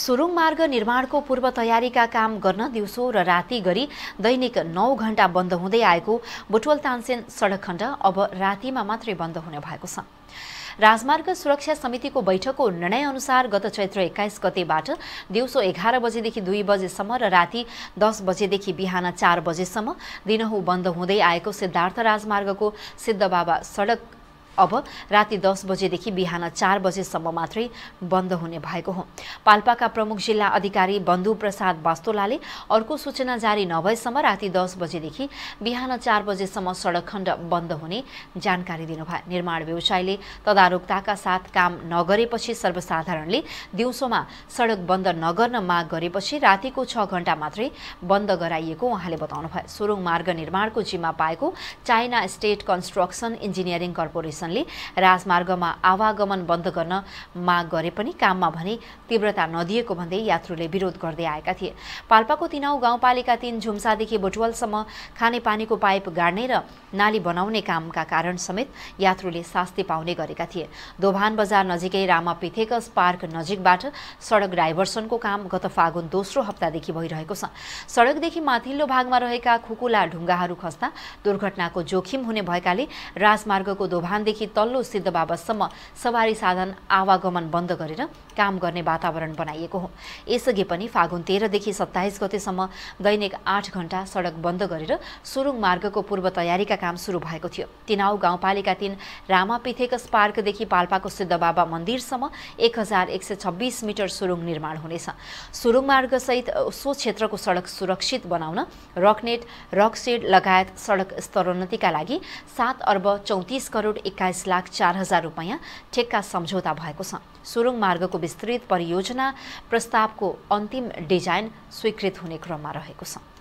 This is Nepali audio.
सुरुङ मार्ग निर्माणको पूर्व तयारीका काम गर्न दिउँसो र राति गरी दैनिक नौ घण्टा बन्द हुँदै आएको बुटवल तानसेन सडक खण्ड अब रातिमा मात्रै बन्द हुने भएको छ राजमार्ग सुरक्षा समितिको बैठकको निर्णय अनुसार गत चैत्र एक्काइस गतेबाट दिउँसो एघार बजेदेखि दुई बजेसम्म र राति दस बजेदेखि बिहान चार बजेसम्म दिनहुँ बन्द हुँदै आएको सिद्धार्थ राजमार्गको सिद्धबाबा सडक अब राति दस बजेदेखि बिहान चार बजेसम्म मात्रै बन्द हुने भएको हो पाल्पाका प्रमुख जिल्ला अधिकारी बन्धु प्रसाद वास्तोलाले अर्को सूचना जारी नभएसम्म राति दस बजेदेखि बिहान चार बजेसम्म सडक खण्ड बन्द हुने जानकारी दिनुभयो निर्माण व्यवसायले तदारुकताका साथ काम नगरेपछि सर्वसाधारणले दिउँसोमा सडक बन्द नगर्न माग गरेपछि रातिको छ घण्टा मात्रै बन्द गराइएको उहाँले बताउनु भयो सुरुङ मार्ग निर्माणको जिम्मा पाएको China state construction engineering corporation प्रशासनले राजमार्गमा आवागमन बन्द गर्न माग गरे पनि काममा भने तीव्रता नदिएको भन्दै यात्रुले विरोध गर्दै आएका थिए पाल्पाको तिनाउ गाउँपालिका तिन झुम्सादेखि बोटवलसम्म खानेपानीको पाइप गाड्ने र नाली बनाउने कामका कारण समेत यात्रुले शास्ति पाउने गरेका थिए दोभान बजार नजिकै रामा पिथेकस पार्क नजिकबाट सडक डाइभर्सनको काम गत फागुन दोस्रो हप्तादेखि भइरहेको छ सडकदेखि माथिल्लो भागमा रहेका खुकुला ढुङ्गाहरू खस्दा दुर्घटनाको जोखिम हुने भएकाले राजमार्गको दोभानदेखि सिद्धबाबादेखि तल्लो सिद्धबाबासम्म सवारी साधन आवागमन बन्द गरेर काम गर्ने वातावरण बनाइएको हो यसअघि पनि फागुन तेह्रदेखि सत्ताइस गतेसम्म दैनिक आठ घण्टा सडक बन्द गरेर सुरुङ मार्गको पूर्व तयारीका काम सुरु भएको थियो तिनाउ गाउँपालिका तिन रामापिथेकस पार्कदेखि पाल्पाको सिद्धबाबा मन्दिरसम्म एक हजार एक सय छब्बिस मिटर सुरुङ निर्माण हुनेछ सुरुङ मार्गसहित सो क्षेत्रको सडक सुरक्षित बनाउन रकनेट रकसेड लगायत सडक स्तरोन्नतिका लागि सात अर्ब चौतिस करोड एक्का एक्काइस लाख चार हजार रुपियाँ ठेक्का सम्झौता भएको छ सुरुङ मार्गको विस्तृत परियोजना प्रस्तावको अन्तिम डिजाइन स्वीकृत हुने क्रममा रहेको छ